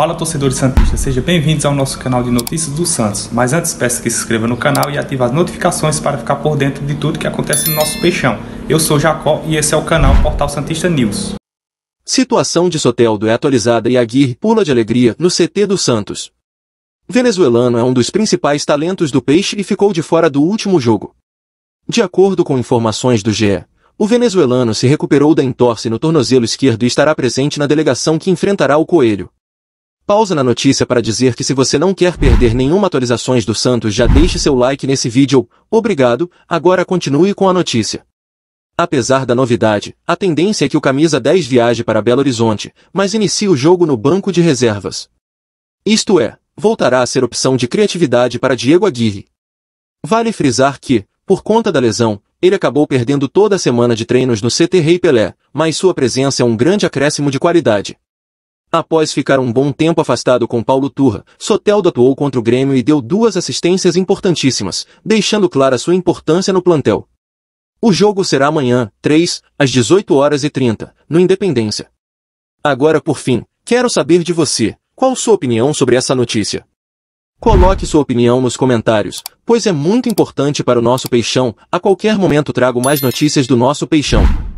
Fala torcedores santistas, sejam bem-vindos ao nosso canal de notícias do Santos. Mas antes peço que se inscreva no canal e ative as notificações para ficar por dentro de tudo que acontece no nosso peixão. Eu sou Jacó e esse é o canal Portal Santista News. Situação de Soteldo é atualizada e Aguirre pula de alegria no CT do Santos. Venezuelano é um dos principais talentos do peixe e ficou de fora do último jogo. De acordo com informações do GE, o venezuelano se recuperou da entorse no tornozelo esquerdo e estará presente na delegação que enfrentará o Coelho. Pausa na notícia para dizer que se você não quer perder nenhuma atualizações do Santos já deixe seu like nesse vídeo, obrigado, agora continue com a notícia. Apesar da novidade, a tendência é que o camisa 10 viaje para Belo Horizonte, mas inicie o jogo no banco de reservas. Isto é, voltará a ser opção de criatividade para Diego Aguirre. Vale frisar que, por conta da lesão, ele acabou perdendo toda a semana de treinos no CT Rei Pelé, mas sua presença é um grande acréscimo de qualidade. Após ficar um bom tempo afastado com Paulo Turra, Soteldo atuou contra o Grêmio e deu duas assistências importantíssimas, deixando clara sua importância no plantel. O jogo será amanhã, 3, às 18 horas e 30, no Independência. Agora por fim, quero saber de você, qual sua opinião sobre essa notícia? Coloque sua opinião nos comentários, pois é muito importante para o nosso peixão, a qualquer momento trago mais notícias do nosso peixão.